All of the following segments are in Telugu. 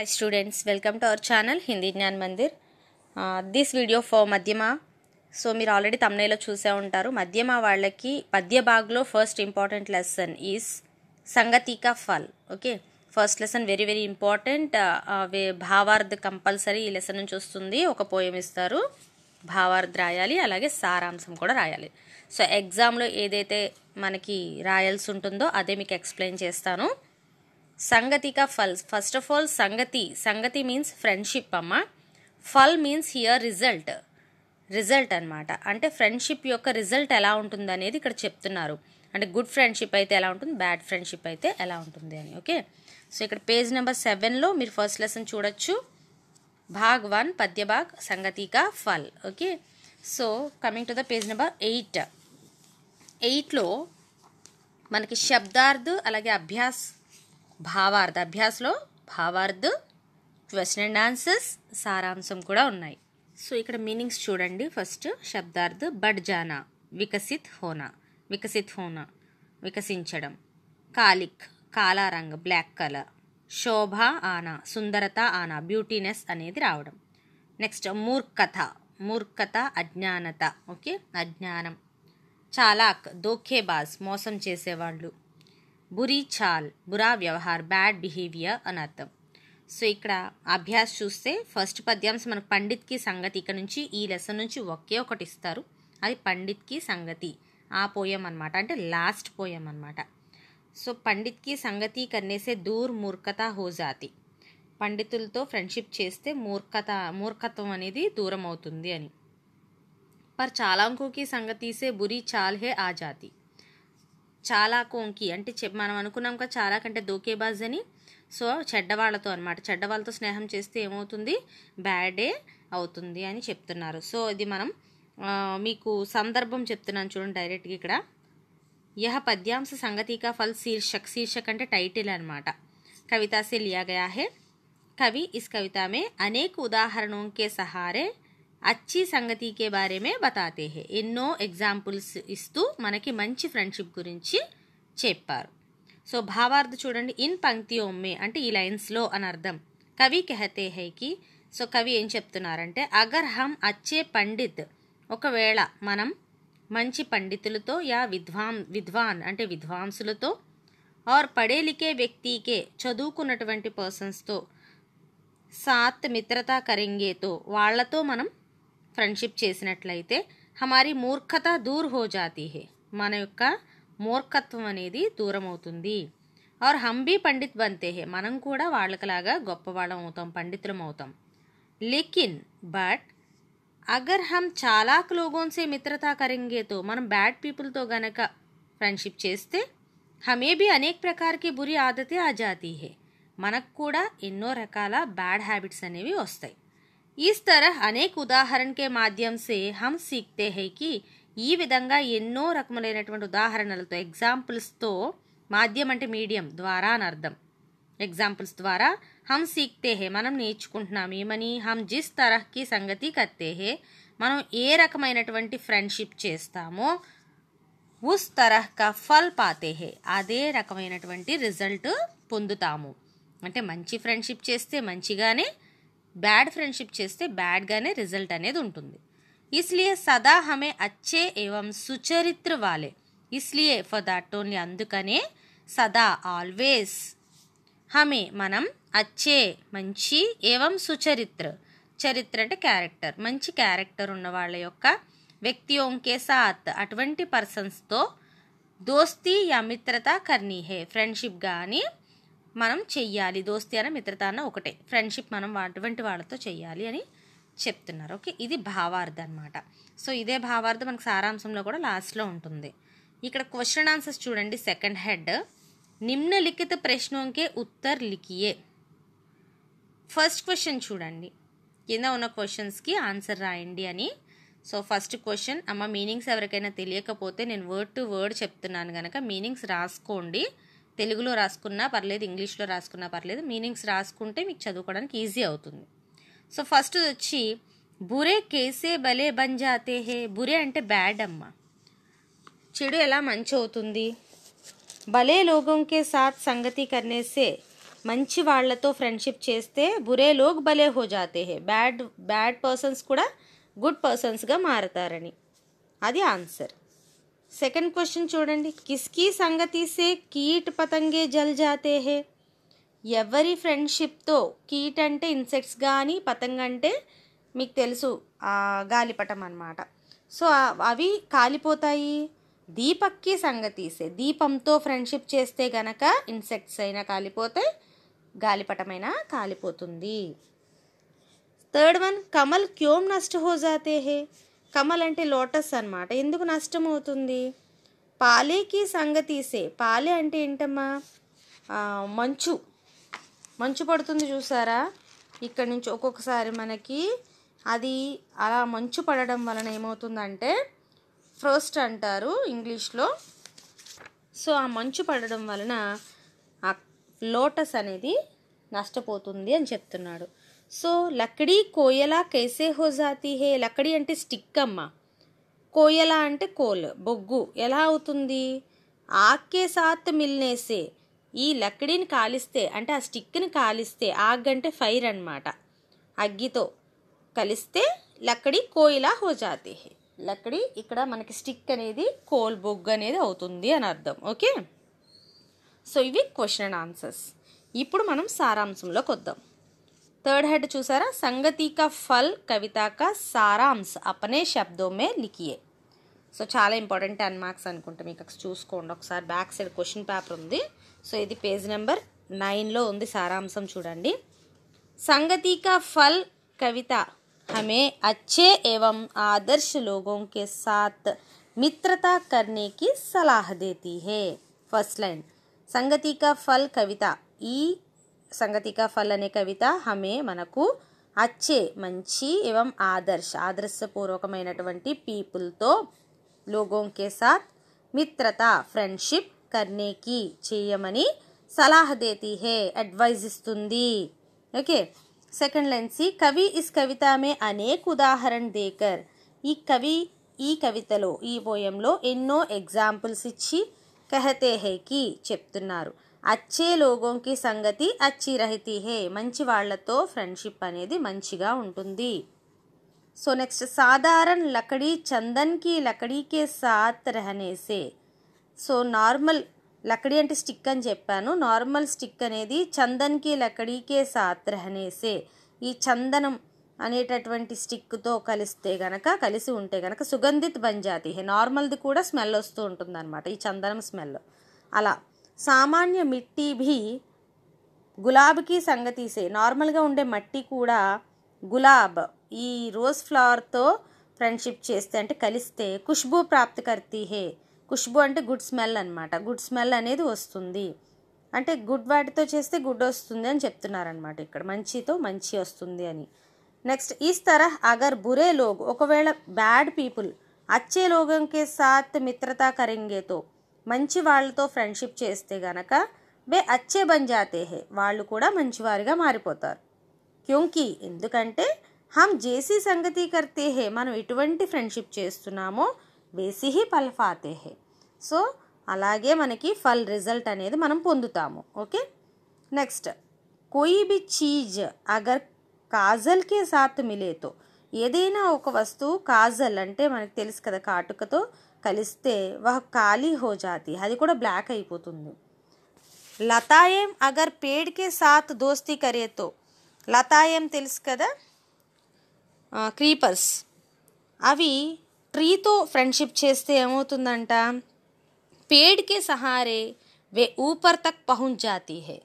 hi students welcome to our channel Hindi Gyan Mandir this video for Madhyama so మీరు ఆల్రెడీ తమ్నైలో చూసే ఉంటారు మధ్యమ వాళ్ళకి మధ్య భాగ్లో ఫస్ట్ ఇంపార్టెంట్ లెసన్ ఈజ్ సంగతిక ఫల్ okay first lesson very very important భావార్థ కంపల్సరీ ఈ లెసన్ నుంచి వస్తుంది ఒక పోయం ఇస్తారు భావార్థ రాయాలి అలాగే సారాంశం కూడా రాయాలి సో ఎగ్జామ్లో ఏదైతే మనకి రాయాల్సి ఉంటుందో అదే మీకు ఎక్స్ప్లెయిన్ చేస్తాను సంగతిక ఫల్ ఫస్ట్ ఆఫ్ ఆల్ సంగతి సంగతి మీన్స్ ఫ్రెండ్షిప్ అమ్మ ఫల్ మీన్స్ హియర్ రిజల్ట్ రిజల్ట్ అనమాట అంటే ఫ్రెండ్షిప్ యొక్క రిజల్ట్ ఎలా ఉంటుంది అనేది ఇక్కడ చెప్తున్నారు అంటే గుడ్ ఫ్రెండ్షిప్ అయితే ఎలా ఉంటుంది బ్యాడ్ ఫ్రెండ్షిప్ అయితే ఎలా ఉంటుంది అని ఓకే సో ఇక్కడ పేజ్ నెంబర్ సెవెన్లో మీరు ఫస్ట్ లెసన్ చూడొచ్చు భాగ్ వన్ పద్యభాగ్ సంగతిక ఫల్ okay so coming to the page number eight ఎయిట్లో మనకి శబ్దార్థ్ అలాగే అభ్యాస్ భావార్థ అభ్యాస్లో భావార్థ క్వశ్చన్ అండ్ ఆన్సర్స్ సారాంశం కూడా ఉన్నాయి సో ఇక్కడ మీనింగ్స్ చూడండి ఫస్ట్ శబ్దార్థ బడ్ జానా వికసిత్ హోనా వికసిత్ హోనా వికసించడం కాలిక్ కాలా రంగు బ్లాక్ కలర్ శోభ ఆనా సుందరత ఆనా బ్యూటీనెస్ అనేది రావడం నెక్స్ట్ మూర్ఖత మూర్ఖత అజ్ఞానత ఓకే అజ్ఞానం చాలాక్ దోఖేబాజ్ మోసం చేసేవాళ్ళు బురీ చాల్ బురా వ్యవహార్ బ్యాడ్ బిహేవియర్ అని అర్థం సో ఇక్కడ అభ్యాస్ చూస్తే ఫస్ట్ పద్యాంశం మనకు పండిత్కి సంగతి ఇక్కడ నుంచి ఈ లెసన్ నుంచి ఒకే ఒకటి ఇస్తారు అది పండిత్కి సంగతి ఆ పోయం అనమాట అంటే లాస్ట్ పోయాం అనమాట సో పండిత్కి సంగతి కన్నేసే దూర్ మూర్ఖత హోజాతి పండితులతో ఫ్రెండ్షిప్ చేస్తే మూర్ఖత మూర్ఖత్వం అనేది దూరం అవుతుంది అని పర్ చాలాంకుకి సంగతిసే బురి చాల్ హే ఆ జాతి చాలా కోంకి అంటే మనం అనుకున్నాం కదా చాలా కంటే దోకేబాజ్ అని సో చెడ్డవాళ్ళతో అనమాట చెడ్డవాళ్ళతో స్నేహం చేస్తే ఏమవుతుంది బ్యాడే అవుతుంది అని చెప్తున్నారు సో ఇది మనం మీకు సందర్భం చెప్తున్నాను చూడండి డైరెక్ట్గా ఇక్కడ యహ పద్యాంశ సంగతిక ఫల్ శీర్షక్ శీర్షక్ అంటే టైటిల్ అనమాట కవితా సే హే కవి ఇస్ కవితామే అనేక ఉదాహరణకే సహారే అచ్చి సంగతికే బారేమే బతాతే హే ఎన్నో ఎగ్జాంపుల్స్ ఇస్తూ మనకి మంచి ఫ్రెండ్షిప్ గురించి చెప్పారు సో భావార్థ చూడండి ఇన్ పంక్తి ఒమ్మే అంటే ఈ లైన్స్లో అని అర్థం కవి కెహతే హైకి సో కవి ఏం చెప్తున్నారంటే అగర్ హమ్ అచ్చే పండిత్ ఒకవేళ మనం మంచి పండితులతో యా విద్వాం విద్వాన్ అంటే విద్వాంసులతో ఆర్ పడేలికే వ్యక్తికే చదువుకున్నటువంటి పర్సన్స్తో సాత్ మిత్రతా కరింగేతో వాళ్లతో మనం ఫ్రెండ్షిప్ చేసినట్లయితే హమారి మూర్ఖత దూర్ హో జాతీ హే మన యొక్క మూర్ఖత్వం అనేది దూరం అవుతుంది ఆర్ హంబీ పండిత్ బంతే హే మనం కూడా వాళ్ళకలాగా గొప్పవాళ్ళం అవుతాం పండితులం అవుతాం లేకిన్ బట్ అగర్ హమ్ చాలా క్లోగోన్సే మిత్రతా కరింగేతో మనం బ్యాడ్ పీపుల్తో గనక ఫ్రెండ్షిప్ చేస్తే హమేబీ అనేక ప్రకారకి బురి ఆదతే ఆ జాతీ హే మనకు కూడా ఎన్నో రకాల బ్యాడ్ హ్యాబిట్స్ అనేవి వస్తాయి इस तरह అనేక ఉదాహరణ के माध्यम से हम सीखते हैं कि ఈ విధంగా ఎన్నో రకములైనటువంటి ఉదాహరణలతో ఎగ్జాంపుల్స్తో మాధ్యం అంటే మీడియం ద్వారా అని అర్థం ఎగ్జాంపుల్స్ ద్వారా హమ్ సీక్తే హే మనం నేర్చుకుంటున్నాం ఏమని హమ్ జిస్ తరహ్కి సంగతి కత్తే హే మనం ఏ రకమైనటువంటి ఫ్రెండ్షిప్ చేస్తామో ఉస్ తరహ్కా ఫల్ పాతే హే అదే రకమైనటువంటి రిజల్ట్ పొందుతాము అంటే మంచి ఫ్రెండ్షిప్ చేస్తే మంచిగానే బ్యాడ్ ఫ్రెండ్షిప్ చేస్తే బ్యాడ్గానే రిజల్ట్ అనేది ఉంటుంది ఇస్లియే సదా హమే అచ్చే ఏవం సుచరిత్ర వాలే ఇస్లియే ఫర్ దాట్ ఓన్లీ అందుకనే సదా ఆల్వేస్ హమే మనం అచ్చే మంచి ఏవం సుచరిత్ర చరిత్ర అంటే క్యారెక్టర్ మంచి క్యారెక్టర్ ఉన్న వాళ్ళ యొక్క ఓంకే సాత్ అటువంటి పర్సన్స్తో దోస్తీ యా మిత్రత కర్నీ హే ఫ్రెండ్షిప్ కానీ మనం చెయ్యాలి దోస్తి అన్న మిత్రత అన్న ఒకటే ఫ్రెండ్షిప్ మనం అటువంటి వాళ్ళతో చేయాలి అని చెప్తున్నారు ఓకే ఇది భావార్థం అనమాట సో ఇదే భావార్థం మనకు సారాంశంలో కూడా లాస్ట్లో ఉంటుంది ఇక్కడ క్వశ్చన్ ఆన్సర్స్ చూడండి సెకండ్ హెడ్ నిమ్నలిఖిత ప్రశ్నంకే ఉత్తర్ లిఖియే ఫస్ట్ క్వశ్చన్ చూడండి కింద ఉన్న క్వశ్చన్స్కి ఆన్సర్ రాయండి అని సో ఫస్ట్ క్వశ్చన్ అమ్మ మీనింగ్స్ ఎవరికైనా తెలియకపోతే నేను వర్డ్ టు వర్డ్ చెప్తున్నాను కనుక మీనింగ్స్ రాసుకోండి తెలుగులో రాసుకున్నా పర్లేదు ఇంగ్లీష్లో రాసుకున్నా పర్లేదు మీనింగ్స్ రాసుకుంటే మీకు చదువుకోవడానికి ఈజీ అవుతుంది సో ఫస్ట్ వచ్చి బురే కేసే భలే బంజాతే హే బురే అంటే బ్యాడ్ అమ్మ చెడు ఎలా మంచి అవుతుంది భలే లోగంకే సాత్ సంగతి కర్నేసే మంచి వాళ్లతో ఫ్రెండ్షిప్ చేస్తే బురే లోగ్ భలే హో జాతే హే బ్యాడ్ బ్యాడ్ పర్సన్స్ కూడా గుడ్ పర్సన్స్గా మారతారని అది ఆన్సర్ సెకండ్ క్వశ్చన్ చూడండి కిస్కీ సంగతీసే కీట్ పతంగే జల్ జాతే హే ఎవరి ఫ్రెండ్షిప్తో కీట్ అంటే ఇన్సెక్ట్స్ కానీ పతంగ అంటే మీకు తెలుసు గాలిపటం అనమాట సో అవి కాలిపోతాయి దీపక్కి సంగతీసే దీపంతో ఫ్రెండ్షిప్ చేస్తే గనక ఇన్సెక్ట్స్ అయినా కాలిపోతే గాలిపటమైన కాలిపోతుంది థర్డ్ వన్ కమల్ క్యోమ్ నష్ట హో జాతే హే కమల్ అంటే లోటస్ అనమాట ఎందుకు నష్టం అవుతుంది పాలేకి సంగతీసే పాలే అంటే ఏంటమ్మా మంచు మంచు పడుతుంది చూసారా ఇక్కడ నుంచి ఒక్కొక్కసారి మనకి అది అలా మంచు పడడం వలన ఏమవుతుందంటే ఫ్రోస్ట్ అంటారు ఇంగ్లీష్లో సో ఆ మంచు పడడం వలన ఆ లోటస్ అనేది నష్టపోతుంది అని చెప్తున్నాడు సో లక్కడి కోయలా కేసే హో జాతి హే లక్కడి అంటే స్టిక్ అమ్మ కోయలా అంటే కోల్ బొగ్గు ఎలా అవుతుంది ఆక్కే సాత్ మిల్నేసే ఈ లక్కడిని కాలిస్తే అంటే ఆ స్టిక్ని కాలిస్తే ఆగ్ అంటే ఫైర్ అనమాట అగ్గితో కలిస్తే లక్కడి కోయిలా హోజాతి లక్కడి ఇక్కడ మనకి స్టిక్ అనేది కోల్ బొగ్గు అనేది అవుతుంది అని అర్థం ఓకే సో ఇవి క్వశ్చన్ అండ్ ఆన్సర్స్ ఇప్పుడు మనం సారాంశంలోకి వద్దాం థర్డ్ హెడ్ చూసారా సంగతి ఫల్ కవిత का సారాంశ్ అపనే శబ్దో మే లిఖియే సో చాలా ఇంపార్టెంట్ టెన్ మార్క్స్ అనుకుంటా మీకు చూసుకోండి ఒకసారి బ్యాక్ సైడ్ క్వశ్చన్ పేపర్ ఉంది సో ఇది పేజ్ నెంబర్ నైన్లో ఉంది సారాంశం చూడండి సంగతి ఫల్ కవిత హమే అచ్చే ఏవం ఆదర్శ లోగోं के साथ మిత్రతా करने की सलाह देती है फर्स्ट लाइन संगति का फल సంగతిక ఫల్ అనే కవిత హమే మనకు అచ్చే మంచి ఏవం ఆదర్శ ఆదర్శపూర్వకమైనటువంటి పీపుల్తో లోగోంకే సాత్ మిత్రత ఫ్రెండ్షిప్ కర్నేకి చేయమని సలాహ్ దేతి హే అడ్వైజ్ ఇస్తుంది ఓకే సెకండ్ లైన్ కవి ఇస్ కవిత మే అనేక ఉదాహరణ దేకర్ ఈ కవి ఈ కవితలో ఈ పోయంలో ఎన్నో ఎగ్జాంపుల్స్ ఇచ్చి కహతే హేకి చెప్తున్నారు అచ్చే లోగోంకి సంగతి అచ్చి రహితి హే మంచి వాళ్లతో ఫ్రెండ్షిప్ అనేది మంచిగా ఉంటుంది సో నెక్స్ట్ సాధారణ లకడీ చందన్కి లకడీకే సాత్ రహనేసే సో నార్మల్ లకడీ అంటే స్టిక్ అని చెప్పాను నార్మల్ స్టిక్ అనేది చందన్కి లకడీకే సాత్ రహనేసే ఈ చందనం అనేటటువంటి స్టిక్తో కలిస్తే గనక కలిసి ఉంటే గనక సుగంధిత్ బంజాతి నార్మల్ది కూడా స్మెల్ వస్తూ ఉంటుందన్నమాట ఈ చందనం స్మెల్ అలా సామాన్య మిట్టి భీ గులాబ్కి సంగతీసే నార్మల్గా ఉండే మట్టి కూడా గులాబ్ ఈ రోజ్ ఫ్లవర్తో ఫ్రెండ్షిప్ చేస్తే అంటే కలిస్తే ఖుష్బు ప్రాప్తి కర్తీ హే ఖుష్బు అంటే గుడ్ స్మెల్ అనమాట గుడ్ స్మెల్ అనేది వస్తుంది అంటే గుడ్ వాటితో చేస్తే గుడ్ వస్తుంది అని చెప్తున్నారనమాట ఇక్కడ మంచితో మంచి వస్తుంది అని నెక్స్ట్ ఈ స్థర అగర్ బురే లోగ్ ఒకవేళ బ్యాడ్ పీపుల్ అచ్చే లోగంకే సాత్ మిత్రతా కరెంగేతో మంచి వాళ్ళతో ఫ్రెండ్షిప్ చేస్తే గనక వే అచ్చే బన్ జాతే హే వాళ్ళు కూడా మంచివారిగా మారిపోతారు క్యూంకి ఎందుకంటే హమ్ జేసీ సంగతి కర్తే హే మనం ఎటువంటి ఫ్రెండ్షిప్ చేస్తున్నామో వేసి హీ హే సో అలాగే మనకి ఫల్ రిజల్ట్ అనేది మనం పొందుతాము ఓకే నెక్స్ట్ కోయి బి చీజ్ అగర్ కాజల్కే సాత్ మిలేతో ఏదైనా ఒక వస్తువు కాజల్ అంటే మనకు తెలుసు కదా కాటుకతో కలిస్తే వహ ఖాళీ హో జాతి అది కూడా బ్లాక్ అయిపోతుంది లతాయం అగర్ పేడ్ సాత్ దోస్తీ కరేతో లతాయం తెలుసు కదా క్రీపర్స్ అవి ట్రీతో ఫ్రెండ్షిప్ చేస్తే ఏమవుతుందంట పేడ్కి సహారే వే ఊపర్ తక్ పహుంచ్ జాతి హే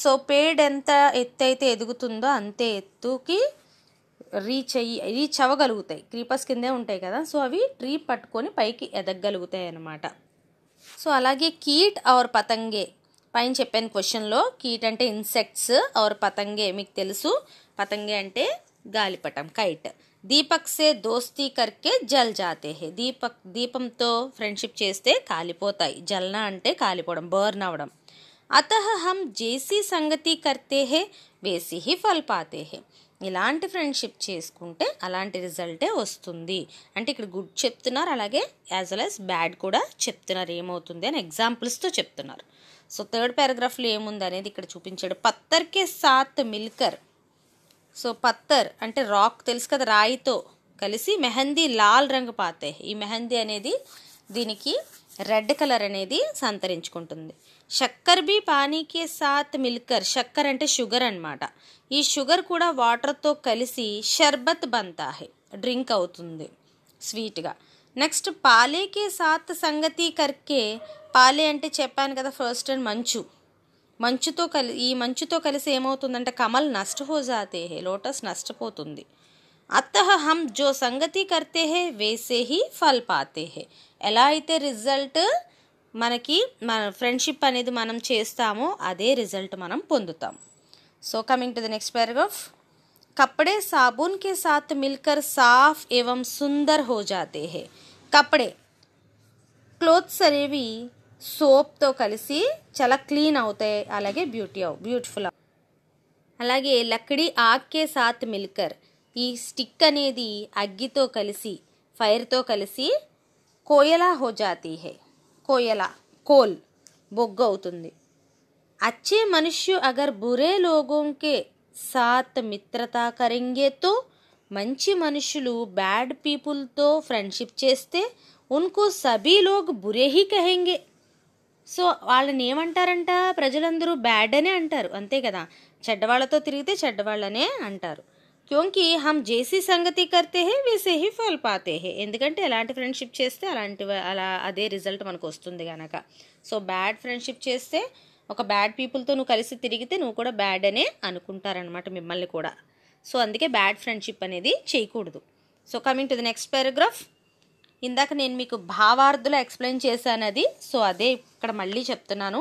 సో పేడ్ ఎంత ఎత్తు అయితే ఎదుగుతుందో అంతే ఎత్తుకి రీచ్ అయ్యి రీచ్ అవ్వగలుగుతాయి క్రీపర్స్ కిందే ఉంటాయి కదా సో అవి ట్రీ పట్టుకొని పైకి ఎదగలుగుతాయి అన్నమాట సో అలాగే కీట్ ఆర్ పతంగే పైన చెప్పాను క్వశ్చన్లో కీట్ అంటే ఇన్సెక్ట్స్ ఆర్ పతంగే మీకు తెలుసు పతంగే అంటే గాలిపటం కైట్ దీపక్ సే దోస్తీ కర్కే జల్ జాతే హే దీపక్ దీపంతో ఫ్రెండ్షిప్ చేస్తే కాలిపోతాయి జల్నా అంటే కాలిపోవడం బర్న్ అవ్వడం అతహం హం జేసీ సంగతి కర్తే హే వేసి హి ఫల్ పాతే హే ఇలాంటి ఫ్రెండ్షిప్ చేసుకుంటే అలాంటి రిజల్టే వస్తుంది అంటే ఇక్కడ గుడ్ చెప్తున్నారు అలాగే యాజ్ వెల్ యాజ్ బ్యాడ్ కూడా చెప్తున్నారు ఏమవుతుంది అని ఎగ్జాంపుల్స్తో చెప్తున్నారు సో థర్డ్ పారాగ్రాఫ్లో ఏముంది అనేది ఇక్కడ చూపించాడు పత్తర్కే సాత్ మిల్కర్ సో పత్తర్ అంటే రాక్ తెలుసు కదా రాయితో కలిసి మెహందీ లాల్ రంగు పాతే ఈ మెహందీ అనేది దీనికి రెడ్ కలర్ అనేది సంతరించుకుంటుంది షక్కర్ బి పానీకే సాత్ మిల్కర్ షక్కర్ అంటే షుగర్ అనమాట ఈ షుగర్ కూడా వాటర్తో కలిసి షర్బత్ బంతాహే డ్రింక్ అవుతుంది స్వీట్గా నెక్స్ట్ పాలేకే సాత్ సంగతి కర్కే పాలే అంటే చెప్పాను కదా ఫస్ట్ అండ్ మంచు మంచుతో కలి ఈ మంచుతో కలిసి ఏమవుతుందంటే కమల్ నష్టపోజాతే హే లోటస్ నష్టపోతుంది అత్తహ హమ్ జో సంగతి కర్తే హే వేసే హీ ఫల్ పాతే హే ఎలా అయితే రిజల్ట్ మనకి మన ఫ్రెండ్షిప్ అనేది మనం చేస్తామో అదే రిజల్ట్ మనం పొందుతాం so coming to the next paragraph కప్పడే సాబున్ కే సాత్ మిల్కర్ సాఫ్ ఏవం సుందర్ హో జాతే హే కప్పడే క్లోత్స్ అనేవి సోప్తో కలిసి చాలా క్లీన్ అవుతాయి అలాగే బ్యూటీ బ్యూటిఫుల్ అలాగే లక్కడి ఆక్కే సాత్ మిల్కర్ ఈ స్టిక్ అనేది అగ్గితో కలిసి ఫైర్తో కలిసి కోయలా హో జాతీ హే కోయల కోల్ బొగ్గు అవుతుంది అచ్చే మనుష్యు అగర్ బురే లోగోంకే సాత్ మిత్రతా కరెంగేతో మంచి మనుషులు బ్యాడ్ పీపుల్తో ఫ్రెండ్షిప్ చేస్తే ఉన్కు సభీ లోగ్ బురే హీ కహెంగే సో వాళ్ళని ఏమంటారంట ప్రజలందరూ బ్యాడ్ అనే అంటారు అంతే కదా చెడ్డవాళ్ళతో తిరిగితే చెడ్డవాళ్ళనే అంటారు క్యూకి హమ్ జేసీ సంగతి కర్తే హే వేసే హీ ఫల్ పాతే హే ఎందుకంటే ఎలాంటి ఫ్రెండ్షిప్ చేస్తే అలాంటి అలా అదే రిజల్ట్ మనకు వస్తుంది కనుక సో బ్యాడ్ ఫ్రెండ్షిప్ చేస్తే ఒక బ్యాడ్ పీపుల్తో నువ్వు కలిసి తిరిగితే నువ్వు కూడా బ్యాడ్ అనే అనుకుంటారనమాట మిమ్మల్ని కూడా సో అందుకే బ్యాడ్ ఫ్రెండ్షిప్ అనేది చేయకూడదు so coming to the next paragraph ఇందాక నేను మీకు భావార్థులు ఎక్స్ప్లెయిన్ చేశాను అది సో అదే ఇక్కడ మళ్ళీ చెప్తున్నాను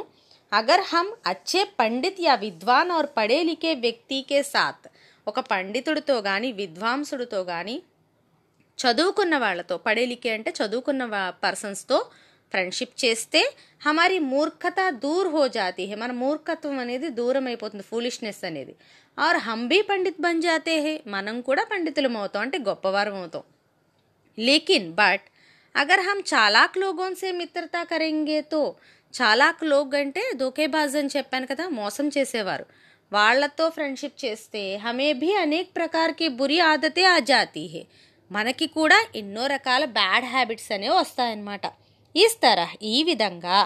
అగర్ హమ్ అచ్చే పండిత్ యా విద్వాన్ ఆర్ పడే లిఖే వ్యక్తి కే సాత్ ఒక పండితుడితో కానీ విద్వాంసుడితో కానీ చదువుకున్న వాళ్ళతో పడేలికే అంటే చదువుకున్న పర్సన్స్తో ఫ్రెండ్షిప్ చేస్తే హమారి మూర్ఖత దూర్ హో జాతి హే మన మూర్ఖత్వం అనేది దూరం అయిపోతుంది ఫూలిష్నెస్ అనేది ఆర్ హంబీ పండిత్ బన్ జాతే హే మనం కూడా పండితులం అవుతాం అంటే గొప్పవారం అవుతాం లేకిన్ బట్ అగర్ హమ్ చాలాక్ లోగోన్సే మిత్రతా కరెంగే చాలా చాలాక్ లోగ్ అంటే దోకేబాజ్ అని చెప్పాను కదా మోసం చేసేవారు వాళ్ళతో ఫ్రెండ్షిప్ చేస్తే హమే భీ అనేక ప్రకారకి బురి ఆదతే ఆ జాతి హే మనకి కూడా ఎన్నో రకాల బ్యాడ్ హ్యాబిట్స్ అనేవి వస్తాయన్నమాట ఈస్ తరహ్ ఈ విధంగా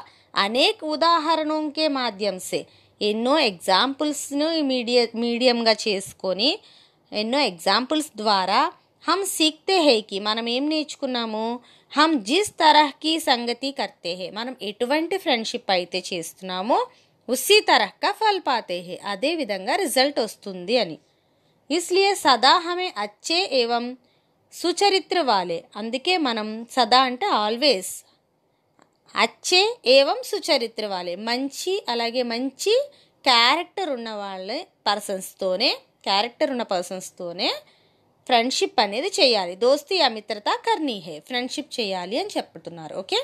అనేక ఉదాహరణకే మాధ్యంసే ఎన్నో ఎగ్జాంపుల్స్ను మీడియా మీడియంగా చేసుకొని ఎన్నో ఎగ్జాంపుల్స్ ద్వారా హమ్ సీక్తే హేకి మనం ఏం నేర్చుకున్నాము హమ్ జిస్ తరహకి సంగతి కర్తే హే మనం ఎటువంటి ఫ్రెండ్షిప్ అయితే చేస్తున్నామో ఉసీ తరహా ఫల్ పాతే హే విధంగా రిజల్ట్ వస్తుంది అని ఇస్లియే సదా హమే అచ్చే ఏవం సుచరిత్ర వాలే అందుకే మనం సదా అంటే ఆల్వేస్ అచ్చే ఏవం సుచరిత్ర వాళ్ళే మంచి అలాగే మంచి క్యారెక్టర్ ఉన్న వాళ్ళ పర్సన్స్తోనే క్యారెక్టర్ ఉన్న పర్సన్స్తోనే ఫ్రెండ్షిప్ అనేది చేయాలి దోస్తి అమిత్రత కర్ణీ హే ఫ్రెండ్షిప్ చేయాలి అని చెప్తున్నారు ఓకే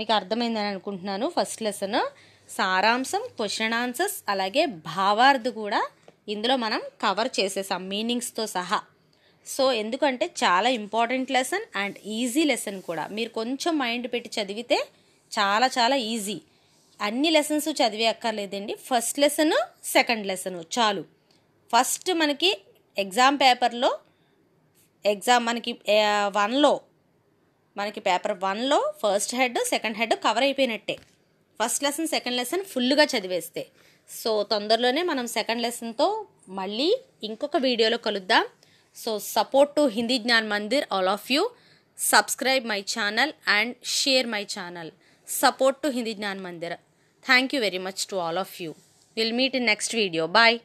మీకు అర్థమైందని అనుకుంటున్నాను ఫస్ట్ లెసన్ సారాంశం క్వశ్చన్ ఆన్సర్స్ అలాగే భావార్థ కూడా ఇందులో మనం కవర్ చేసేసాం మీనింగ్స్తో సహా సో ఎందుకంటే చాలా important lesson and easy lesson కూడా మీరు కొంచెం మైండ్ పెట్టి చదివితే చాలా చాలా ఈజీ అన్ని లెసన్స్ చదివే అక్కర్లేదండి ఫస్ట్ లెసను సెకండ్ లెసను చాలు ఫస్ట్ మనకి ఎగ్జామ్ పేపర్లో ఎగ్జామ్ మనకి వన్లో మనకి పేపర్ వన్లో first head second head cover అయిపోయినట్టే ఫస్ట్ లెసన్ సెకండ్ లెసన్ ఫుల్గా చదివేస్తే సో తొందరలోనే మనం సెకండ్ లెసన్తో మళ్ళీ ఇంకొక వీడియోలో కలుద్దాం so support to Hindi Gyan Mandir all of you subscribe my channel and share my channel support to Hindi Gyan Mandir thank you very much to all of you will meet in next video bye